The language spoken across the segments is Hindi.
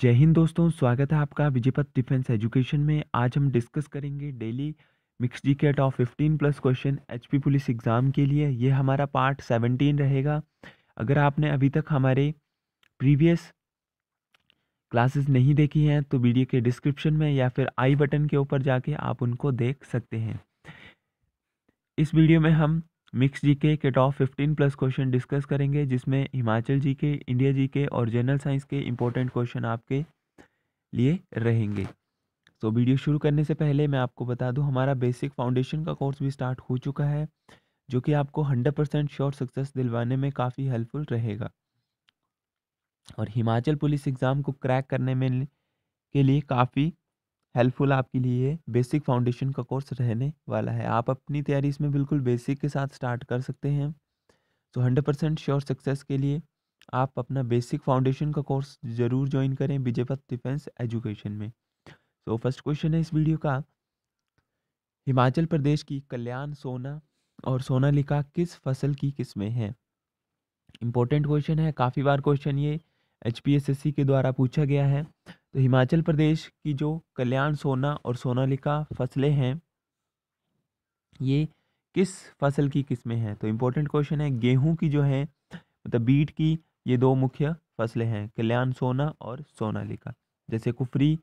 जय हिंद दोस्तों स्वागत है आपका विजयपत डिफेंस एजुकेशन में आज हम डिस्कस करेंगे daily mix G K top fifteen plus question H P police exam के लिए ये हमारा पार्ट सेवनटीन रहेगा अगर आपने अभी तक हमारे प्रीवियस क्लासेस नहीं देखी हैं तो वीडियो के डिस्क्रिप्शन में या फिर आई बटन के ऊपर जाके आप उनको देख सकते हैं इस वीडियो में हम मिक्स जीके के टॉप 15 प्लस क्वेश्चन डिस्कस करेंगे जिसमें हिमाचल जीके इंडिया जीके और जनरल साइंस के इम्पोर्टेंट क्वेश्चन आपके लिए रहेंगे सो so, वीडियो शुरू करने से पहले मैं आपको बता दूं हमारा बेसिक फाउंडेशन का कोर्स भी स्टार्ट हो चुका है जो कि आपको हंड्रेड परसेंट श्योर सक्सेस दिलवाने में काफ़ी हेल्पफुल रहेगा और हिमाचल पुलिस एग्ज़ाम को क्रैक करने में के लिए काफ़ी हेल्पफुल आपके लिए बेसिक फाउंडेशन का कोर्स रहने वाला है आप अपनी तैयारी इसमें बिल्कुल बेसिक के साथ स्टार्ट कर सकते हैं तो हंड्रेड परसेंट श्योर सक्सेस के लिए आप अपना बेसिक फाउंडेशन का कोर्स ज़रूर ज्वाइन करें विजयपथ डिफेंस एजुकेशन में तो फर्स्ट क्वेश्चन है इस वीडियो का हिमाचल प्रदेश की कल्याण सोना और सोनालिका किस फसल की किस्में हैं इम्पोर्टेंट क्वेश्चन है काफ़ी बार क्वेश्चन ये एच के द्वारा पूछा गया है तो हिमाचल प्रदेश की जो कल्याण सोना और सोनालिका फसलें हैं ये किस फसल की किस्में हैं तो इम्पोर्टेंट क्वेश्चन है गेहूं की जो है मतलब बीट की ये दो मुख्य फसलें हैं कल्याण सोना और सोनालिका जैसे कुफरी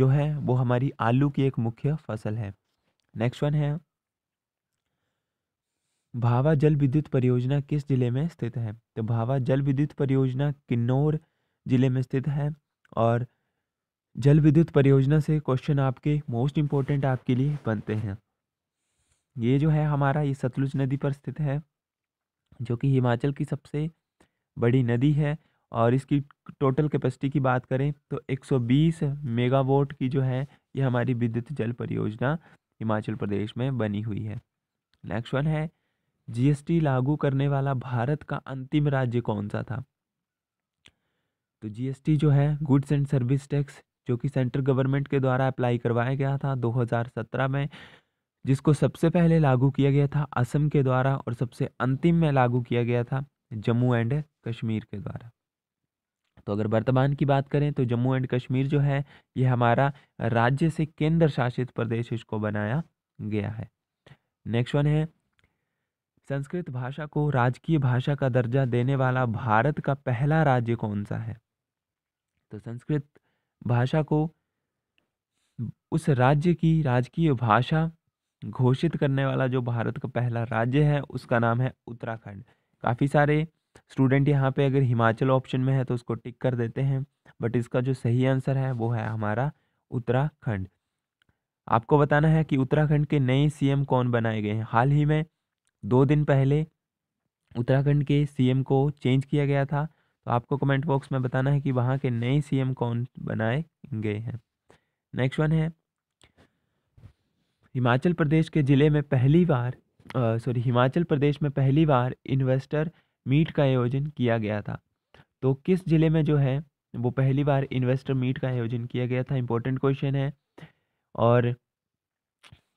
जो है वो हमारी आलू की एक मुख्य फसल है नेक्स्ट वन है भावा जल विद्युत परियोजना किस जिले में स्थित है तो भावा जल विद्युत परियोजना किन्नौर जिले में स्थित है और जल विद्युत परियोजना से क्वेश्चन आपके मोस्ट इम्पोर्टेंट आपके लिए बनते हैं ये जो है हमारा ये सतलुज नदी पर स्थित है जो कि हिमाचल की सबसे बड़ी नदी है और इसकी टोटल कैपेसिटी की बात करें तो 120 मेगावाट की जो है ये हमारी विद्युत जल परियोजना हिमाचल प्रदेश में बनी हुई है नेक्स्ट वन है जीएसटी लागू करने वाला भारत का अंतिम राज्य कौन सा था तो जीएसटी जो है गुड्स एंड सर्विस टैक्स जो कि सेंट्रल गवर्नमेंट के द्वारा अप्लाई करवाया गया था 2017 में जिसको सबसे पहले लागू किया गया था असम के द्वारा और सबसे अंतिम में लागू किया गया था जम्मू एंड कश्मीर के द्वारा तो अगर वर्तमान की बात करें तो जम्मू एंड कश्मीर जो है ये हमारा राज्य से केंद्र शासित प्रदेश इसको बनाया गया है नेक्स्ट वन है संस्कृत भाषा को राजकीय भाषा का दर्जा देने वाला भारत का पहला राज्य कौन सा है तो संस्कृत भाषा को उस राज्य की राजकीय भाषा घोषित करने वाला जो भारत का पहला राज्य है उसका नाम है उत्तराखंड काफ़ी सारे स्टूडेंट यहाँ पे अगर हिमाचल ऑप्शन में है तो उसको टिक कर देते हैं बट इसका जो सही आंसर है वो है हमारा उत्तराखंड आपको बताना है कि उत्तराखंड के नए सीएम कौन बनाए गए हैं हाल ही में दो दिन पहले उत्तराखंड के सीएम को चेंज किया गया था तो आपको कमेंट बॉक्स में बताना है कि वहाँ के नए सीएम कौन बनाए गए हैं नेक्स्ट वन है हिमाचल प्रदेश के ज़िले में पहली बार सॉरी हिमाचल प्रदेश में पहली बार इन्वेस्टर मीट का आयोजन किया गया था तो किस ज़िले में जो है वो पहली बार इन्वेस्टर मीट का आयोजन किया गया था इम्पोर्टेंट क्वेश्चन है और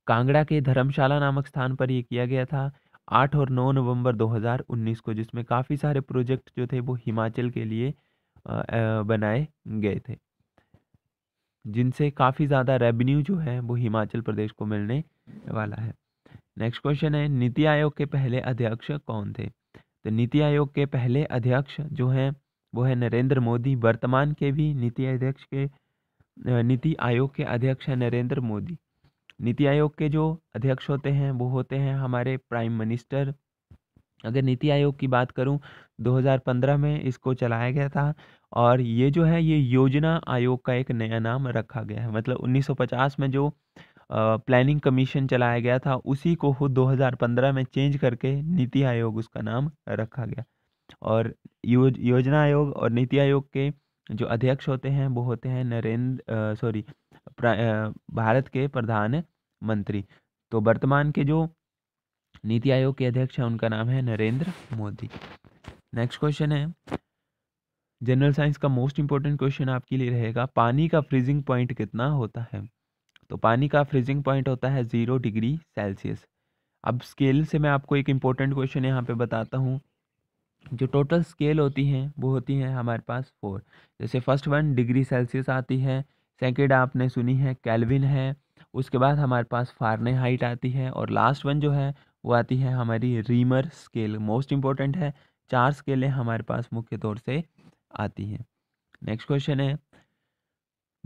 कांगड़ा के धर्मशाला नामक स्थान पर ये किया गया था आठ और नौ नवंबर 2019 को जिसमें काफ़ी सारे प्रोजेक्ट जो थे वो हिमाचल के लिए बनाए गए थे जिनसे काफ़ी ज़्यादा रेवेन्यू जो है वो हिमाचल प्रदेश को मिलने वाला है नेक्स्ट क्वेश्चन है नीति आयोग के पहले अध्यक्ष कौन थे तो नीति आयोग के पहले अध्यक्ष जो हैं वो है नरेंद्र मोदी वर्तमान के भी नीति अध्यक्ष के नीति आयोग के अध्यक्ष हैं नरेंद्र मोदी नीति आयोग के जो अध्यक्ष होते हैं वो होते हैं हमारे प्राइम मिनिस्टर अगर नीति आयोग की बात करूं 2015 में इसको चलाया गया था और ये जो है ये योजना आयोग का एक नया नाम रखा गया है मतलब 1950 में जो प्लानिंग कमीशन चलाया गया था उसी को खुद 2015 में चेंज करके नीति आयोग उसका नाम रखा गया और यो, योजना आयोग और नीति आयोग के जो अध्यक्ष होते हैं वो होते हैं नरेंद्र सॉरी भारत के प्रधान मंत्री तो वर्तमान के जो नीति आयोग के अध्यक्ष हैं उनका नाम है नरेंद्र मोदी नेक्स्ट क्वेश्चन है जनरल साइंस का मोस्ट इंपॉर्टेंट क्वेश्चन आपके लिए रहेगा पानी का फ्रीजिंग पॉइंट कितना होता है तो पानी का फ्रीजिंग पॉइंट होता है ज़ीरो डिग्री सेल्सियस अब स्केल से मैं आपको एक इम्पोर्टेंट क्वेश्चन यहाँ पे बताता हूँ जो टोटल स्केल होती हैं वो होती हैं हमारे पास फोर जैसे फर्स्ट वन डिग्री सेल्सियस आती है सेकेंड आपने सुनी है कैलविन है उसके बाद हमारे पास फारने हाइट आती है और लास्ट वन जो है वो आती है हमारी रीमर स्केल मोस्ट इम्पॉर्टेंट है चार स्केलें हमारे पास मुख्य तौर से आती हैं नेक्स्ट क्वेश्चन है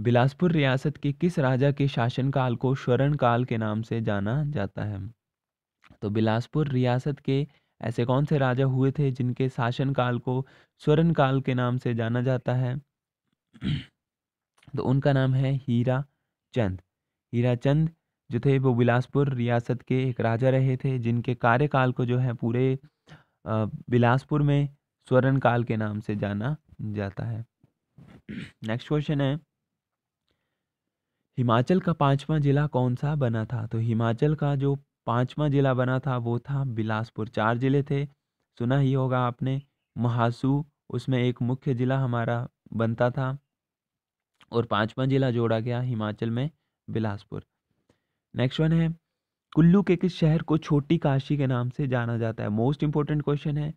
बिलासपुर रियासत के किस राजा के शासनकाल को स्वर्ण काल के नाम से जाना जाता है तो बिलासपुर रियासत के ऐसे कौन से राजा हुए थे जिनके शासनकाल को स्वर्ण काल के नाम से जाना जाता है तो उनका नाम है हीरा चंद हीराचंद जो थे वो बिलासपुर रियासत के एक राजा रहे थे जिनके कार्यकाल को जो है पूरे बिलासपुर में स्वर्ण काल के नाम से जाना जाता है नेक्स्ट क्वेश्चन है हिमाचल का पांचवा जिला कौन सा बना था तो हिमाचल का जो पांचवा जिला बना था वो था बिलासपुर चार जिले थे सुना ही होगा आपने महासू उसमें एक मुख्य जिला हमारा बनता था और पांचवा जिला जोड़ा गया हिमाचल में बिलासपुर नेक्स्ट वन है कुल्लू के किस शहर को छोटी काशी के नाम से जाना जाता है मोस्ट इंपॉर्टेंट क्वेश्चन है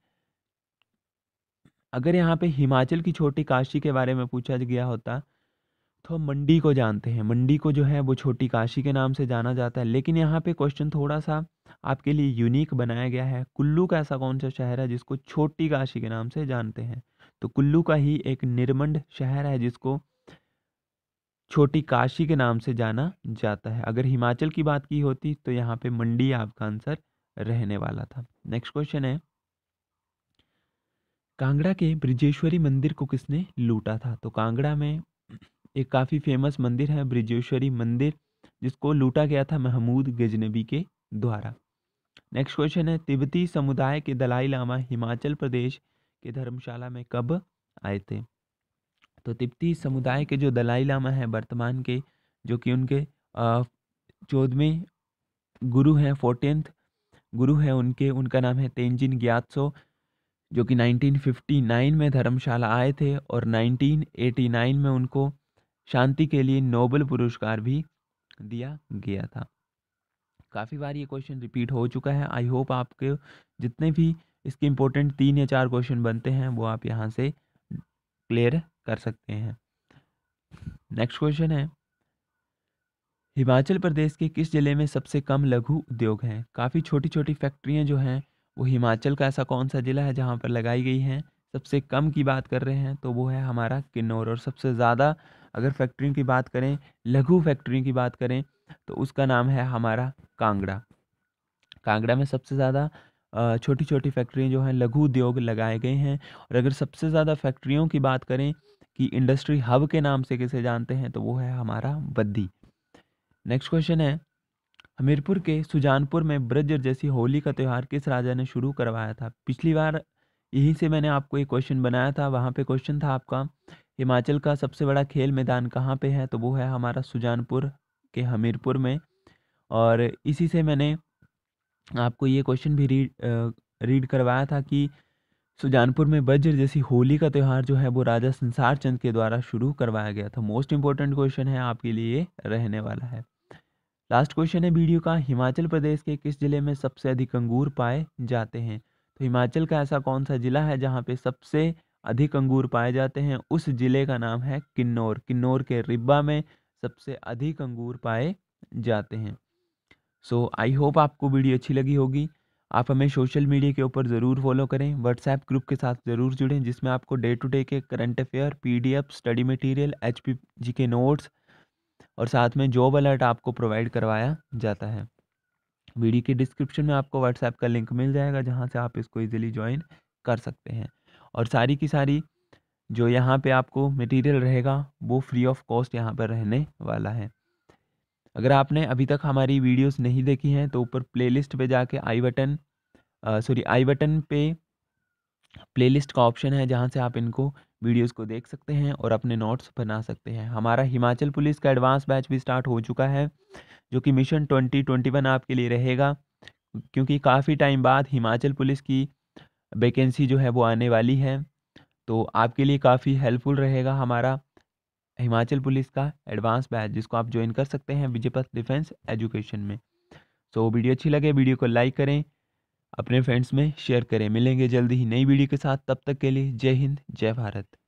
अगर यहाँ पे हिमाचल की छोटी काशी के बारे में पूछा गया होता तो हम मंडी को जानते हैं मंडी को जो है वो छोटी काशी के नाम से जाना जाता है लेकिन यहाँ पे क्वेश्चन थोड़ा सा आपके लिए यूनिक बनाया गया है कुल्लू का ऐसा कौन सा शहर है जिसको छोटी काशी के नाम से जानते हैं तो कुल्लू का ही एक निर्मंड शहर है जिसको छोटी काशी के नाम से जाना जाता है अगर हिमाचल की बात की होती तो यहाँ पे मंडी आपका आंसर रहने वाला था नेक्स्ट क्वेश्चन है कांगड़ा के ब्रिजेश्वरी मंदिर को किसने लूटा था तो कांगड़ा में एक काफ़ी फेमस मंदिर है ब्रिजेश्वरी मंदिर जिसको लूटा गया था महमूद गजनबी के द्वारा नेक्स्ट क्वेश्चन है तिब्बती समुदाय के दलाई लामा हिमाचल प्रदेश के धर्मशाला में कब आए थे तो तिब्बती समुदाय के जो दलाई लामा हैं वर्तमान के जो कि उनके चौदहवें गुरु हैं फोर्टीनथ गुरु हैं उनके उनका नाम है तेंजिन ग्यात्सो जो कि 1959 में धर्मशाला आए थे और 1989 में उनको शांति के लिए नोबल पुरस्कार भी दिया गया था काफ़ी बार ये क्वेश्चन रिपीट हो चुका है आई होप आपके जितने भी इसके इम्पोर्टेंट तीन या चार क्वेश्चन बनते हैं वो आप यहाँ से क्लियर कर सकते हैं नेक्स्ट क्वेश्चन है हिमाचल प्रदेश के किस जिले में सबसे कम लघु उद्योग हैं काफ़ी छोटी छोटी फैक्ट्रियाँ जो हैं वो हिमाचल का ऐसा कौन सा ज़िला है जहाँ पर लगाई गई हैं सबसे कम की बात कर रहे हैं तो वो है हमारा किन्नौर और सबसे ज़्यादा अगर फैक्ट्रियों की बात करें लघु फैक्ट्रियों की बात करें तो उसका नाम है हमारा कांगड़ा कांगड़ा में सबसे ज़्यादा छोटी छोटी फैक्ट्रियाँ जो हैं लघु उद्योग लगाए गए हैं और अगर सबसे ज़्यादा फैक्ट्रियों की बात करें कि इंडस्ट्री हब के नाम से किसे जानते हैं तो वो है हमारा बद्दी नेक्स्ट क्वेश्चन है हमीरपुर के सुजानपुर में ब्रज जैसी होली का त्यौहार किस राजा ने शुरू करवाया था पिछली बार यहीं से मैंने आपको एक क्वेश्चन बनाया था वहाँ पे क्वेश्चन था आपका हिमाचल का सबसे बड़ा खेल मैदान कहाँ पे है तो वो है हमारा सुजानपुर के हमीरपुर में और इसी से मैंने आपको ये क्वेश्चन भी रीड रीड करवाया था कि सुजानपुर में वज्र जैसी होली का त्यौहार जो है वो राजा संसार चंद के द्वारा शुरू करवाया गया था मोस्ट इंपॉर्टेंट क्वेश्चन है आपके लिए रहने वाला है लास्ट क्वेश्चन है वीडियो का हिमाचल प्रदेश के किस जिले में सबसे अधिक अंगूर पाए जाते हैं तो हिमाचल का ऐसा कौन सा जिला है जहाँ पे सबसे अधिक अंगूर पाए जाते हैं उस जिले का नाम है किन्नौर किन्नौर के रिब्बा में सबसे अधिक अंगूर पाए जाते हैं सो आई होप आपको वीडियो अच्छी लगी होगी आप हमें सोशल मीडिया के ऊपर ज़रूर फॉलो करें व्हाट्सएप ग्रुप के साथ ज़रूर जुड़ें जिसमें आपको डे टू डे के current affair PDF study material HP G K notes और साथ में जॉब अलर्ट आपको प्रोवाइड करवाया जाता है वीडियो के डिस्क्रिप्शन में आपको व्हाट्सएप का लिंक मिल जाएगा जहाँ से आप इसको ईजिली ज्वाइन कर सकते हैं और सारी की सारी जो यहाँ पे आपको मटेरियल रहेगा वो फ्री ऑफ कॉस्ट यहाँ पर रहने वाला है अगर आपने अभी तक हमारी वीडियोस नहीं देखी हैं तो ऊपर प्लेलिस्ट पे जाके I button sorry I button पे प्लेलिस्ट का ऑप्शन है जहाँ से आप इनको वीडियोस को देख सकते हैं और अपने नोट्स बना सकते हैं हमारा हिमाचल पुलिस का एडवांस बैच भी स्टार्ट हो चुका है जो कि मिशन ट्वेंटी ट्वेंटी वन आपके लिए रहेगा क्योंकि काफ़ी टाइम बाद हिमाचल पुलिस की वैकेंसी जो है वो आने वाली है तो आपके लिए काफ़ी हेल्पफुल रहेगा हमारा हिमाचल पुलिस का एडवांस बैच जिसको आप ज्वाइन कर सकते हैं विजयपथ डिफेंस एजुकेशन में सो so, वीडियो अच्छी लगे वीडियो को लाइक करें अपने फ्रेंड्स में शेयर करें मिलेंगे जल्दी ही नई वीडियो के साथ तब तक के लिए जय हिंद जय भारत